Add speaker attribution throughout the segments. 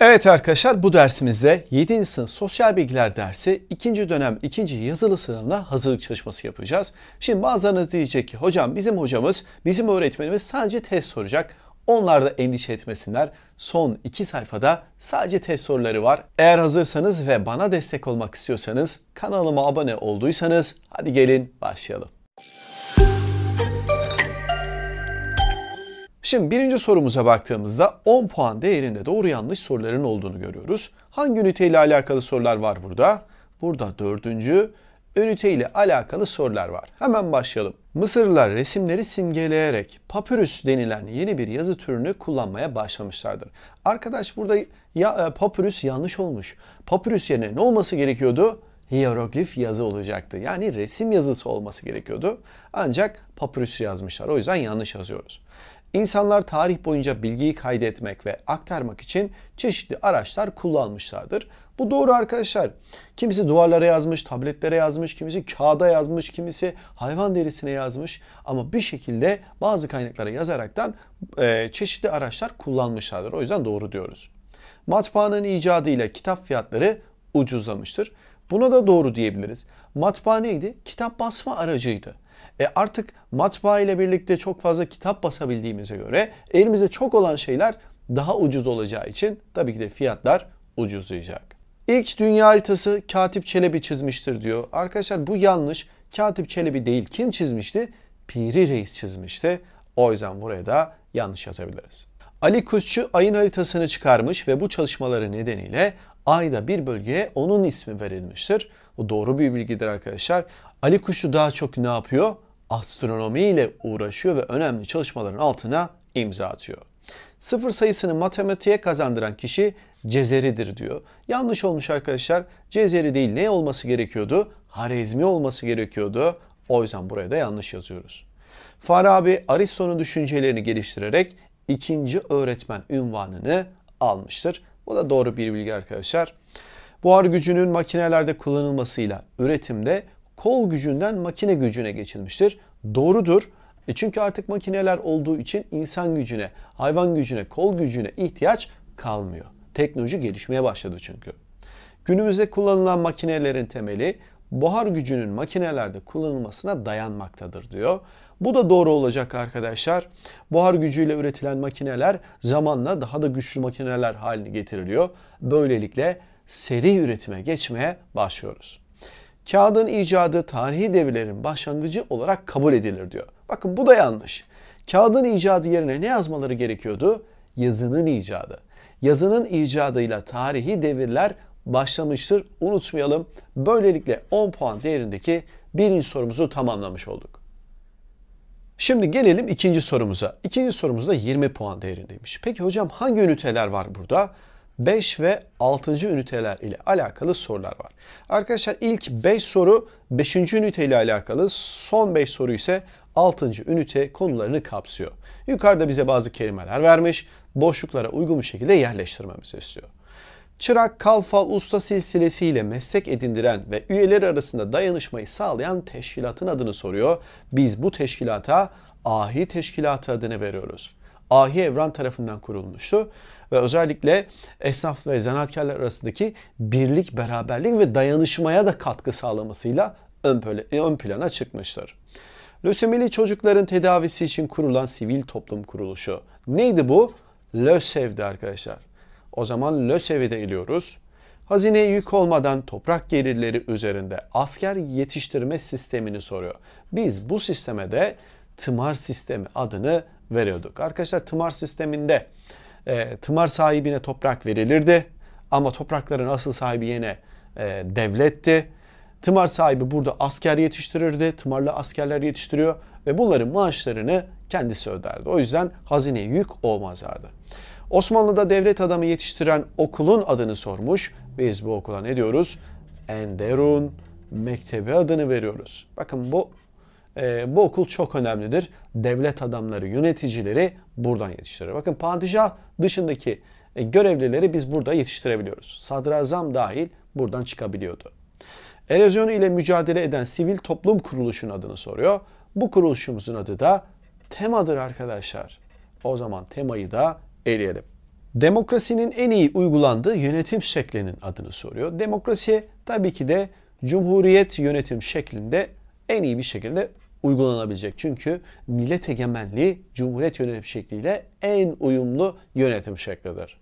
Speaker 1: Evet arkadaşlar bu dersimizde 7. sınıf sosyal bilgiler dersi 2. dönem 2. yazılı sınavına hazırlık çalışması yapacağız. Şimdi bazılarınız diyecek ki hocam bizim hocamız, bizim öğretmenimiz sadece test soracak. Onlar da endişe etmesinler. Son iki sayfada sadece test soruları var. Eğer hazırsanız ve bana destek olmak istiyorsanız kanalıma abone olduysanız hadi gelin başlayalım. Şimdi birinci sorumuza baktığımızda 10 puan değerinde doğru yanlış soruların olduğunu görüyoruz. Hangi üniteyle alakalı sorular var burada? Burada dördüncü ünite ile alakalı sorular var. Hemen başlayalım. Mısırlılar resimleri simgeleyerek papyrus denilen yeni bir yazı türünü kullanmaya başlamışlardır. Arkadaş burada ya, e, papyrus yanlış olmuş. Papyrus yerine ne olması gerekiyordu? Hieroglif yazı olacaktı. Yani resim yazısı olması gerekiyordu. Ancak papyrus yazmışlar. O yüzden yanlış yazıyoruz. İnsanlar tarih boyunca bilgiyi kaydetmek ve aktarmak için çeşitli araçlar kullanmışlardır. Bu doğru arkadaşlar. Kimisi duvarlara yazmış, tabletlere yazmış, kimisi kağıda yazmış, kimisi hayvan derisine yazmış. Ama bir şekilde bazı kaynaklara yazaraktan e, çeşitli araçlar kullanmışlardır. O yüzden doğru diyoruz. Matbaanın icadıyla kitap fiyatları ucuzlamıştır. Buna da doğru diyebiliriz. Matbaa neydi? Kitap basma aracıydı. E artık matbaa ile birlikte çok fazla kitap basabildiğimize göre elimize çok olan şeyler daha ucuz olacağı için tabii ki de fiyatlar ucuzlayacak. İlk dünya haritası Katip Çelebi çizmiştir diyor. Arkadaşlar bu yanlış. Katip Çelebi değil. Kim çizmişti? Piri Reis çizmişti. O yüzden buraya da yanlış yazabiliriz. Ali Kuşçu ayın haritasını çıkarmış ve bu çalışmaları nedeniyle ayda bir bölgeye onun ismi verilmiştir. Bu doğru bir bilgidir arkadaşlar. Ali Kuşçu daha çok ne yapıyor? astronomi ile uğraşıyor ve önemli çalışmaların altına imza atıyor. Sıfır sayısını matematiğe kazandıran kişi Cezeri'dir diyor. Yanlış olmuş arkadaşlar. Cezeri değil ne olması gerekiyordu? Harezmi olması gerekiyordu. O yüzden buraya da yanlış yazıyoruz. Farabi Aristo'nun düşüncelerini geliştirerek ikinci öğretmen ünvanını almıştır. Bu da doğru bir bilgi arkadaşlar. Buhar gücünün makinelerde kullanılmasıyla üretimde kol gücünden makine gücüne geçilmiştir. Doğrudur. E çünkü artık makineler olduğu için insan gücüne, hayvan gücüne, kol gücüne ihtiyaç kalmıyor. Teknoloji gelişmeye başladı çünkü. Günümüzde kullanılan makinelerin temeli buhar gücünün makinelerde kullanılmasına dayanmaktadır diyor. Bu da doğru olacak arkadaşlar. Buhar gücüyle üretilen makineler zamanla daha da güçlü makineler haline getiriliyor. Böylelikle seri üretime geçmeye başlıyoruz. Kağıdın icadı tarihi devirlerin başlangıcı olarak kabul edilir diyor. Bakın bu da yanlış. Kağıdın icadı yerine ne yazmaları gerekiyordu? Yazının icadı. Yazının icadıyla tarihi devirler başlamıştır. Unutmayalım. Böylelikle 10 puan değerindeki birinci sorumuzu tamamlamış olduk. Şimdi gelelim ikinci sorumuza. İkinci sorumuz da 20 puan değerindeymiş. Peki hocam hangi üniteler var burada? 5 ve 6. üniteler ile alakalı sorular var. Arkadaşlar ilk 5 soru 5. ünite ile alakalı, son 5 soru ise 6. ünite konularını kapsıyor. Yukarıda bize bazı kelimeler vermiş, boşluklara uygun bir şekilde yerleştirmemizi istiyor. Çırak Kalfa Usta silsilesi ile meslek edindiren ve üyeler arasında dayanışmayı sağlayan teşkilatın adını soruyor. Biz bu teşkilata Ahi Teşkilatı adını veriyoruz. Ahi Evran tarafından kurulmuştu ve özellikle esnaf ve zanaatkarlar arasındaki birlik, beraberlik ve dayanışmaya da katkı sağlamasıyla ön e, plana çıkmıştır. Lösemili çocukların tedavisi için kurulan sivil toplum kuruluşu. Neydi bu? LÖSEV'di arkadaşlar. O zaman LÖSEV'e de eliyoruz. Hazineye yük olmadan toprak gelirleri üzerinde asker yetiştirme sistemini soruyor. Biz bu sisteme de tımar sistemi adını veriyorduk. Arkadaşlar tımar sisteminde e, tımar sahibine toprak verilirdi ama toprakların asıl sahibi yine e, devletti. Tımar sahibi burada asker yetiştirirdi. Tımarlı askerler yetiştiriyor ve bunların maaşlarını kendisi öderdi. O yüzden hazine yük olmazlardı. Osmanlı'da devlet adamı yetiştiren okulun adını sormuş. Biz bu okula ne diyoruz? Enderun Mektebi adını veriyoruz. Bakın bu e, bu okul çok önemlidir. Devlet adamları, yöneticileri buradan yetiştirir. Bakın padişah dışındaki e, görevlileri biz burada yetiştirebiliyoruz. Sadrazam dahil buradan çıkabiliyordu. Erozyonu ile mücadele eden sivil toplum kuruluşunun adını soruyor. Bu kuruluşumuzun adı da temadır arkadaşlar. O zaman temayı da eleyelim. Demokrasinin en iyi uygulandığı yönetim şeklinin adını soruyor. Demokrasi tabii ki de cumhuriyet yönetim şeklinde en iyi bir şekilde uygulanabilecek. Çünkü millet egemenliği cumhuriyet yönetim şekliyle en uyumlu yönetim şeklidir.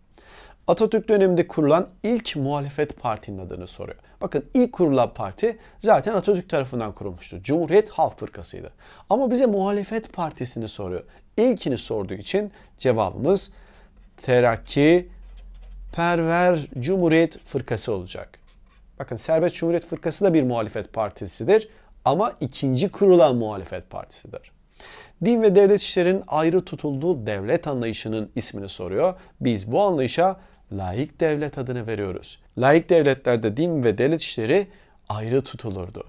Speaker 1: Atatürk döneminde kurulan ilk muhalefet partinin adını soruyor. Bakın ilk kurulan parti zaten Atatürk tarafından kurulmuştu. Cumhuriyet Halk Fırkası'ydı. Ama bize muhalefet partisini soruyor. İlkini sorduğu için cevabımız Terakki Perver Cumhuriyet Fırkası olacak. Bakın Serbest Cumhuriyet Fırkası da bir muhalefet partisidir ama ikinci kurulan muhalefet partisidir. Din ve devlet işlerinin ayrı tutulduğu devlet anlayışının ismini soruyor. Biz bu anlayışa laik devlet adını veriyoruz. Laik devletlerde din ve devlet işleri ayrı tutulurdu.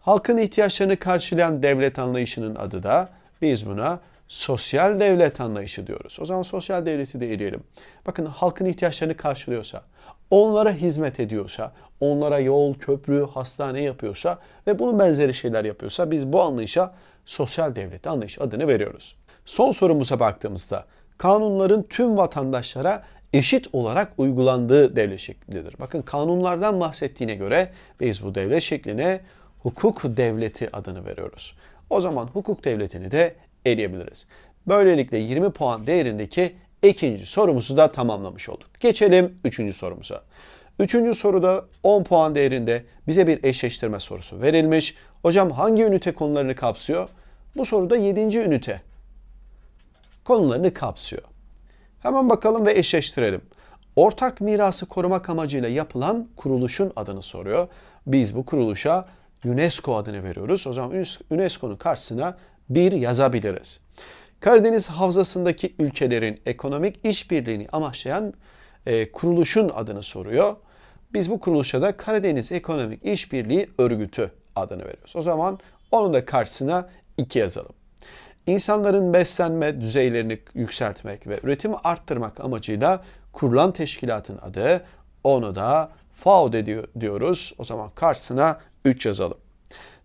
Speaker 1: Halkın ihtiyaçlarını karşılayan devlet anlayışının adı da biz buna sosyal devlet anlayışı diyoruz. O zaman sosyal devleti de eleyelim. Bakın halkın ihtiyaçlarını karşılıyorsa, onlara hizmet ediyorsa, onlara yol, köprü, hastane yapıyorsa ve bunun benzeri şeyler yapıyorsa biz bu anlayışa sosyal devlet anlayış adını veriyoruz. Son sorumuza baktığımızda kanunların tüm vatandaşlara eşit olarak uygulandığı devlet şeklidir. Bakın kanunlardan bahsettiğine göre biz bu devlet şekline hukuk devleti adını veriyoruz. O zaman hukuk devletini de eleyebiliriz. Böylelikle 20 puan değerindeki İkinci sorumuzu da tamamlamış olduk. Geçelim üçüncü sorumuza. Üçüncü soruda 10 puan değerinde bize bir eşleştirme sorusu verilmiş. Hocam hangi ünite konularını kapsıyor? Bu soruda 7. ünite konularını kapsıyor. Hemen bakalım ve eşleştirelim. Ortak mirası korumak amacıyla yapılan kuruluşun adını soruyor. Biz bu kuruluşa UNESCO adını veriyoruz. O zaman UNESCO'nun karşısına bir yazabiliriz. Karadeniz Havzası'ndaki ülkelerin ekonomik işbirliğini amaçlayan e, kuruluşun adını soruyor. Biz bu kuruluşa da Karadeniz Ekonomik İşbirliği Örgütü adını veriyoruz. O zaman onun da karşısına 2 yazalım. İnsanların beslenme düzeylerini yükseltmek ve üretimi arttırmak amacıyla kurulan teşkilatın adı onu da FAO diyoruz. O zaman karşısına 3 yazalım.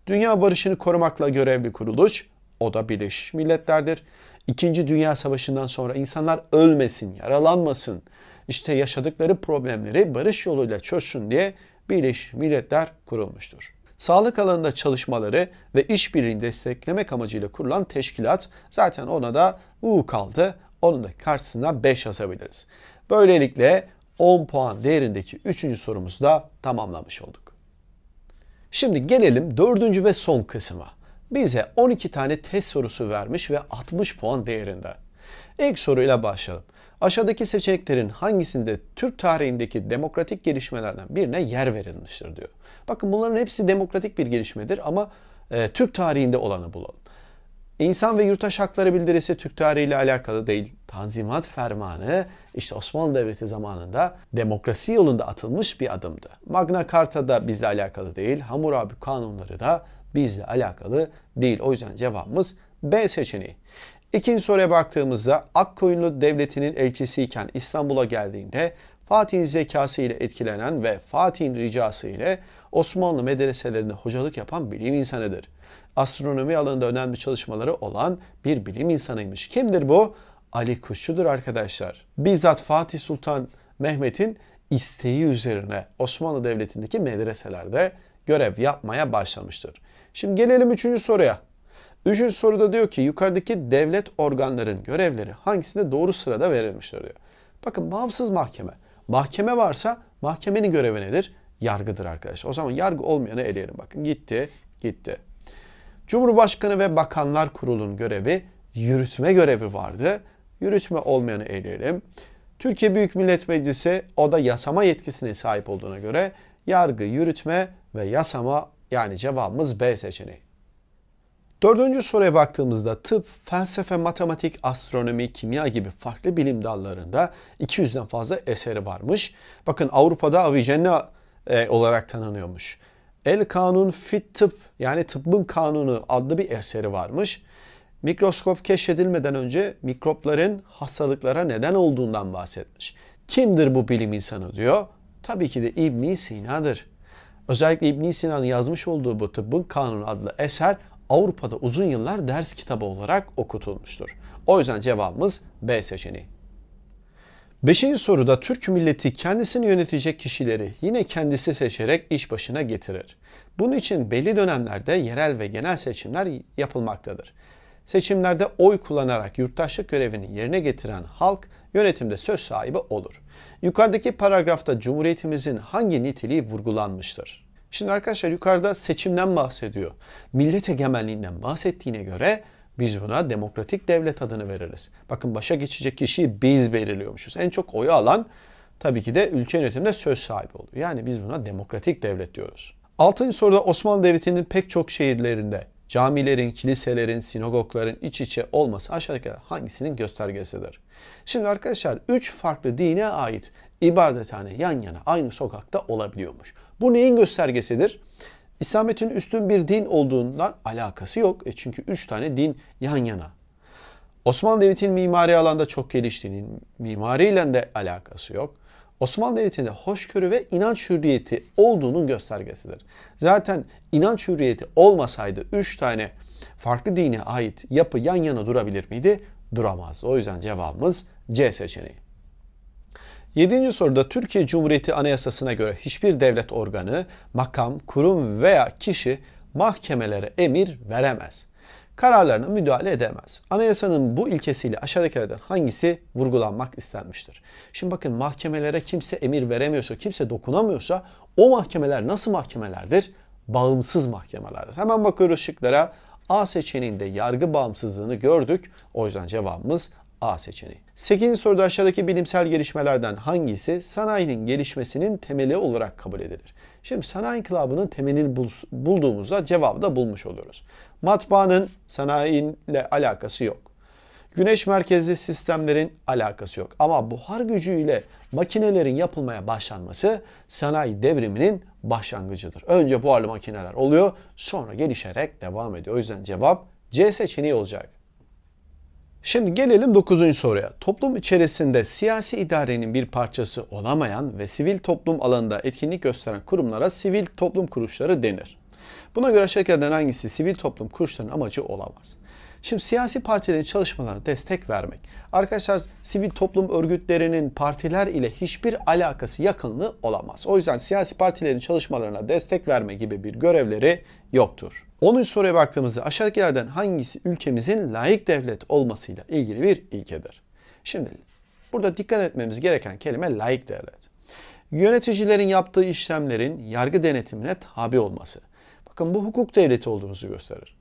Speaker 1: Dünya barışını korumakla görevli kuruluş o da Birleşmiş Milletler'dir. İkinci Dünya Savaşı'ndan sonra insanlar ölmesin, yaralanmasın, işte yaşadıkları problemleri barış yoluyla çözsün diye Birleşmiş Milletler kurulmuştur. Sağlık alanında çalışmaları ve işbirliğini desteklemek amacıyla kurulan teşkilat zaten ona da U kaldı. Onun da karşısına 5 yazabiliriz. Böylelikle 10 puan değerindeki 3. sorumuzu da tamamlamış olduk. Şimdi gelelim 4. ve son kısma bize 12 tane test sorusu vermiş ve 60 puan değerinde. İlk soruyla başlayalım. Aşağıdaki seçeneklerin hangisinde Türk tarihindeki demokratik gelişmelerden birine yer verilmiştir diyor. Bakın bunların hepsi demokratik bir gelişmedir ama e, Türk tarihinde olanı bulalım. İnsan ve yurttaş hakları bildirisi Türk tarihiyle alakalı değil. Tanzimat Fermanı işte Osmanlı Devleti zamanında demokrasi yolunda atılmış bir adımdı. Magna Carta da bizle alakalı değil. Hammurabi kanunları da bizle alakalı değil. O yüzden cevabımız B seçeneği. İkinci soruya baktığımızda Akkoyunlu Devleti'nin elçisiyken İstanbul'a geldiğinde Fatih'in zekası ile etkilenen ve Fatih'in ricası ile Osmanlı medreselerinde hocalık yapan bilim insanıdır. Astronomi alanında önemli çalışmaları olan bir bilim insanıymış. Kimdir bu? Ali Kuşçu'dur arkadaşlar. Bizzat Fatih Sultan Mehmet'in isteği üzerine Osmanlı Devleti'ndeki medreselerde görev yapmaya başlamıştır. Şimdi gelelim üçüncü soruya. Üçüncü soruda diyor ki yukarıdaki devlet organların görevleri hangisinde doğru sırada verilmiştir diyor. Bakın bağımsız mahkeme. Mahkeme varsa mahkemenin görevi nedir? Yargıdır arkadaşlar. O zaman yargı olmayanı eleyelim. Bakın gitti, gitti. Cumhurbaşkanı ve Bakanlar Kurulu'nun görevi yürütme görevi vardı. Yürütme olmayanı eleyelim. Türkiye Büyük Millet Meclisi o da yasama yetkisine sahip olduğuna göre yargı, yürütme ve yasama yani cevabımız B seçeneği. Dördüncü soruya baktığımızda tıp, felsefe, matematik, astronomi, kimya gibi farklı bilim dallarında 200'den fazla eseri varmış. Bakın Avrupa'da Avicenna e, olarak tanınıyormuş. El Kanun Fit Tıp yani tıbbın kanunu adlı bir eseri varmış. Mikroskop keşfedilmeden önce mikropların hastalıklara neden olduğundan bahsetmiş. Kimdir bu bilim insanı diyor? Tabii ki de ibn Sina'dır. Özellikle İbn Sina'nın yazmış olduğu bu Tıbbın Kanunu adlı eser Avrupa'da uzun yıllar ders kitabı olarak okutulmuştur. O yüzden cevabımız B seçeneği. Beşinci soruda Türk milleti kendisini yönetecek kişileri yine kendisi seçerek iş başına getirir. Bunun için belli dönemlerde yerel ve genel seçimler yapılmaktadır. Seçimlerde oy kullanarak yurttaşlık görevini yerine getiren halk yönetimde söz sahibi olur. Yukarıdaki paragrafta Cumhuriyetimizin hangi niteliği vurgulanmıştır? Şimdi arkadaşlar yukarıda seçimden bahsediyor. Millet egemenliğinden bahsettiğine göre biz buna demokratik devlet adını veririz. Bakın başa geçecek kişiyi biz belirliyormuşuz. En çok oyu alan tabii ki de ülke yönetiminde söz sahibi oluyor. Yani biz buna demokratik devlet diyoruz. Altıncı soruda Osmanlı Devleti'nin pek çok şehirlerinde camilerin, kiliselerin, sinagogların iç içe olması aşağıdaki hangisinin göstergesidir? Şimdi arkadaşlar 3 farklı dine ait ibadethane yan yana aynı sokakta olabiliyormuş. Bu neyin göstergesidir? İslamiyet'in üstün bir din olduğundan alakası yok. E çünkü 3 tane din yan yana. Osmanlı Devleti'nin mimari alanda çok geliştiğinin mimariyle de alakası yok. Osmanlı Devleti'nde hoşgörü ve inanç hürriyeti olduğunun göstergesidir. Zaten inanç hürriyeti olmasaydı 3 tane farklı dine ait yapı yan yana durabilir miydi? Duramazdı. O yüzden cevabımız C seçeneği. Yedinci soruda Türkiye Cumhuriyeti Anayasası'na göre hiçbir devlet organı, makam, kurum veya kişi mahkemelere emir veremez kararlarına müdahale edemez. Anayasanın bu ilkesiyle aşağıdakilerden hangisi vurgulanmak istenmiştir? Şimdi bakın mahkemelere kimse emir veremiyorsa, kimse dokunamıyorsa o mahkemeler nasıl mahkemelerdir? Bağımsız mahkemelerdir. Hemen bakıyoruz şıklara. A seçeneğinde yargı bağımsızlığını gördük. O yüzden cevabımız A seçeneği. 8. soruda aşağıdaki bilimsel gelişmelerden hangisi sanayinin gelişmesinin temeli olarak kabul edilir? Şimdi sanayi inkılabının temelini bulduğumuzda cevabı da bulmuş oluyoruz. Matbaanın sanayiyle alakası yok. Güneş merkezli sistemlerin alakası yok. Ama buhar gücüyle makinelerin yapılmaya başlanması sanayi devriminin başlangıcıdır. Önce buharlı makineler oluyor sonra gelişerek devam ediyor. O yüzden cevap C seçeneği olacak. Şimdi gelelim 9. soruya. Toplum içerisinde siyasi idarenin bir parçası olamayan ve sivil toplum alanında etkinlik gösteren kurumlara sivil toplum kuruluşları denir. Buna göre aşağıdakilerden hangisi sivil toplum kuruluşlarının amacı olamaz? Şimdi siyasi partilerin çalışmalarına destek vermek. Arkadaşlar sivil toplum örgütlerinin partiler ile hiçbir alakası yakınlığı olamaz. O yüzden siyasi partilerin çalışmalarına destek verme gibi bir görevleri yoktur. 10. soruya baktığımızda aşağıdakilerden hangisi ülkemizin layık devlet olmasıyla ilgili bir ilkedir? Şimdi burada dikkat etmemiz gereken kelime layık devlet. Yöneticilerin yaptığı işlemlerin yargı denetimine tabi olması. Bakın bu hukuk devleti olduğumuzu gösterir.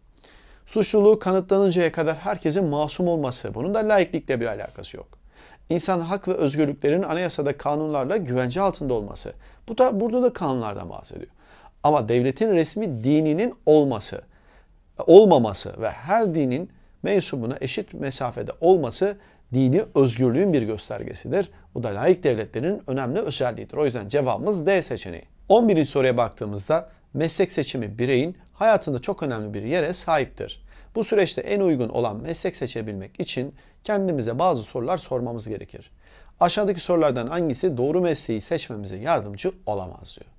Speaker 1: Suçluluğu kanıtlanıncaya kadar herkesin masum olması. Bunun da laiklikle bir alakası yok. İnsan hak ve özgürlüklerin anayasada kanunlarla güvence altında olması. Bu da burada da kanunlardan bahsediyor. Ama devletin resmi dininin olması, olmaması ve her dinin mensubuna eşit mesafede olması dini özgürlüğün bir göstergesidir. Bu da laik devletlerin önemli özelliğidir. O yüzden cevabımız D seçeneği. 11. soruya baktığımızda meslek seçimi bireyin hayatında çok önemli bir yere sahiptir. Bu süreçte en uygun olan meslek seçebilmek için kendimize bazı sorular sormamız gerekir. Aşağıdaki sorulardan hangisi doğru mesleği seçmemize yardımcı olamaz diyor.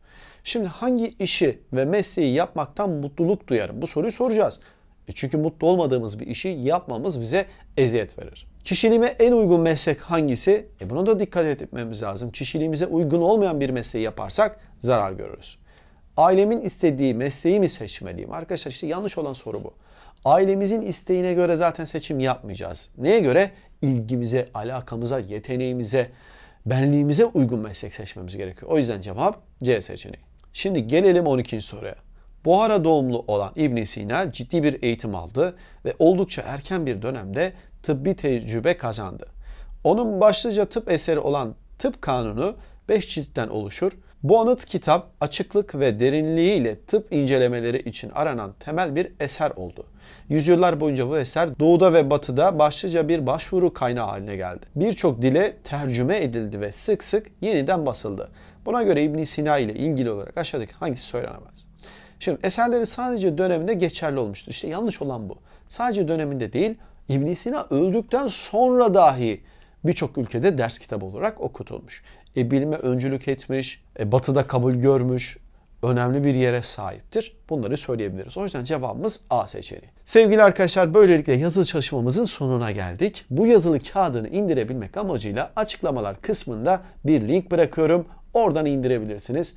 Speaker 1: Şimdi hangi işi ve mesleği yapmaktan mutluluk duyarım? Bu soruyu soracağız. E çünkü mutlu olmadığımız bir işi yapmamız bize eziyet verir. Kişiliğime en uygun meslek hangisi? E buna da dikkat etmemiz lazım. Kişiliğimize uygun olmayan bir mesleği yaparsak zarar görürüz. Ailemin istediği mesleği mi seçmeliyim? Arkadaşlar işte yanlış olan soru bu. Ailemizin isteğine göre zaten seçim yapmayacağız. Neye göre? İlgimize, alakamıza, yeteneğimize, benliğimize uygun meslek seçmemiz gerekiyor. O yüzden cevap C seçeneği. Şimdi gelelim 12. soruya. Buhara doğumlu olan ibn Sina ciddi bir eğitim aldı ve oldukça erken bir dönemde tıbbi tecrübe kazandı. Onun başlıca tıp eseri olan Tıp Kanunu 5 ciltten oluşur bu anıt kitap açıklık ve derinliğiyle tıp incelemeleri için aranan temel bir eser oldu. Yüzyıllar boyunca bu eser doğuda ve batıda başlıca bir başvuru kaynağı haline geldi. Birçok dile tercüme edildi ve sık sık yeniden basıldı. Buna göre İbn Sina ile ilgili olarak aşağıdaki hangisi söylenemez? Şimdi eserleri sadece döneminde geçerli olmuştur. İşte yanlış olan bu. Sadece döneminde değil, İbn Sina öldükten sonra dahi birçok ülkede ders kitabı olarak okutulmuş e, bilime öncülük etmiş, e, batıda kabul görmüş, önemli bir yere sahiptir. Bunları söyleyebiliriz. O yüzden cevabımız A seçeneği. Sevgili arkadaşlar böylelikle yazılı çalışmamızın sonuna geldik. Bu yazılı kağıdını indirebilmek amacıyla açıklamalar kısmında bir link bırakıyorum. Oradan indirebilirsiniz.